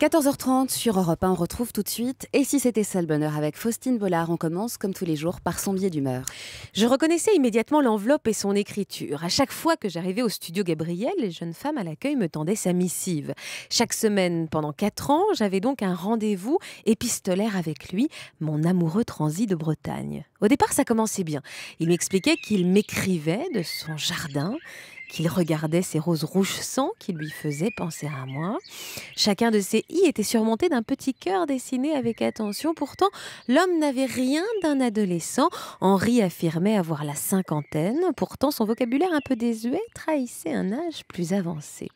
14h30 sur Europe 1, on retrouve tout de suite. Et si c'était ça le bonheur avec Faustine Bollard, on commence comme tous les jours par son biais d'humeur. Je reconnaissais immédiatement l'enveloppe et son écriture. À chaque fois que j'arrivais au studio Gabriel, les jeunes femmes à l'accueil me tendaient sa missive. Chaque semaine, pendant 4 ans, j'avais donc un rendez-vous épistolaire avec lui, mon amoureux transi de Bretagne. Au départ, ça commençait bien. Il m'expliquait qu'il m'écrivait de son jardin qu'il regardait ces roses rouges sang qui lui faisaient penser à moi. Chacun de ces i était surmonté d'un petit cœur dessiné avec attention. Pourtant, l'homme n'avait rien d'un adolescent. Henri affirmait avoir la cinquantaine. Pourtant, son vocabulaire un peu désuet trahissait un âge plus avancé.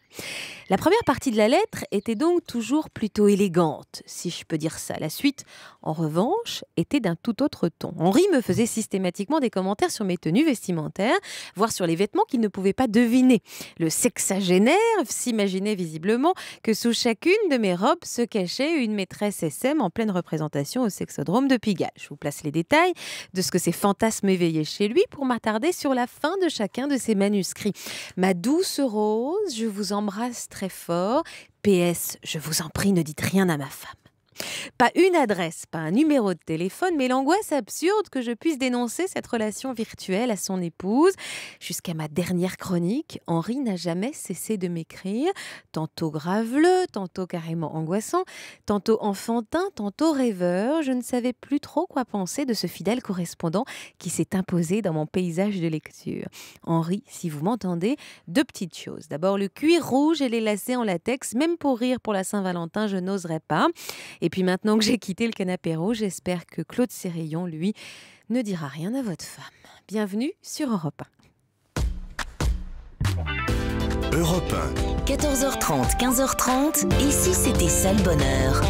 La première partie de la lettre était donc toujours plutôt élégante, si je peux dire ça. La suite, en revanche, était d'un tout autre ton. Henri me faisait systématiquement des commentaires sur mes tenues vestimentaires, voire sur les vêtements qu'il ne pouvait pas deviner. Le sexagénaire s'imaginait visiblement que sous chacune de mes robes se cachait une maîtresse SM en pleine représentation au sexodrome de Pigalle. Je vous place les détails de ce que ces fantasmes éveillaient chez lui pour m'attarder sur la fin de chacun de ses manuscrits. Ma douce rose, je vous en embrasse très fort. PS, je vous en prie, ne dites rien à ma femme. Pas une adresse, pas un numéro de téléphone, mais l'angoisse absurde que je puisse dénoncer cette relation virtuelle à son épouse. Jusqu'à ma dernière chronique, Henri n'a jamais cessé de m'écrire, tantôt graveleux, tantôt carrément angoissant, tantôt enfantin, tantôt rêveur. Je ne savais plus trop quoi penser de ce fidèle correspondant qui s'est imposé dans mon paysage de lecture. Henri, si vous m'entendez, deux petites choses. D'abord, le cuir rouge et les lacets en latex, même pour rire pour la Saint-Valentin, je n'oserais pas. Et puis maintenant que j'ai quitté le canapéro, j'espère que Claude Sérillon, lui, ne dira rien à votre femme. Bienvenue sur Europe 1. Europe 1. 14h30, 15h30, ici c'était Sale Bonheur.